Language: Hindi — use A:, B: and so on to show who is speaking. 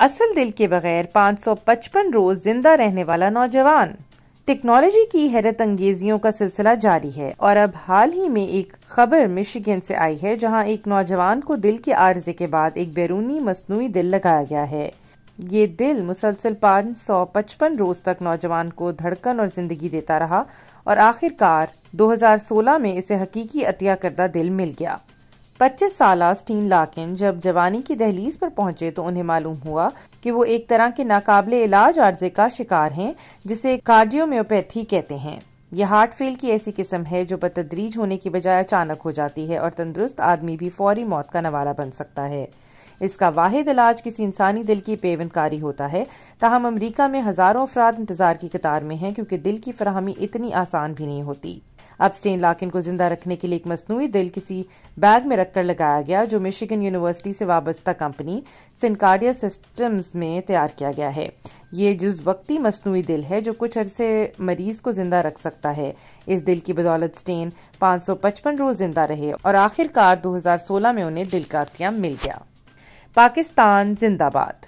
A: असल दिल के बगैर 555 रोज जिंदा रहने वाला नौजवान टेक्नोलॉजी की हैरत अंगेजियों का सिलसिला जारी है और अब हाल ही में एक खबर मिशिगन से आई है जहां एक नौजवान को दिल के आर्जे के बाद एक बैरूनी मसनू दिल लगाया गया है ये दिल मुसलसल 555 रोज तक नौजवान को धड़कन और जिंदगी देता रहा और आखिरकार 2016 में इसे हकीकी अतिया करदा दिल मिल गया 25 साल स्टीन लाकिन जब जवानी की दहलीज पर पहुंचे तो उन्हें मालूम हुआ कि वो एक तरह के नाकाबले इलाज आर्जे का शिकार हैं जिसे कार्डियोम्योपैथी कहते हैं यह हार्ट फेल की ऐसी किस्म है जो बतदरीज होने की बजाय अचानक हो जाती है और तंदुरुस्त आदमी भी फौरी मौत का नवारा बन सकता है इसका वाहिद इलाज किसी इंसानी दिल की पेवनकारी होता है ताहम अमरीका में हज़ारों अफराद इंतज़ार की कतार में है क्योंकि दिल की फरहमी इतनी आसान भी नहीं होती अब स्टेन लाकिन को जिंदा रखने के लिए एक मसनू दिल किसी बैग में रखकर लगाया गया जो मिशिगन यूनिवर्सिटी से वाबस्ता कंपनी सिनकार्डिया सिस्टम्स में तैयार किया गया है ये जिस वक्ती मसनू दिल है जो कुछ अरसे मरीज को जिंदा रख सकता है इस दिल की बदौलत स्टेन 555 रोज जिंदा रहे और आखिरकार 2016 में उन्हें दिल का मिल गया पाकिस्तान जिंदाबाद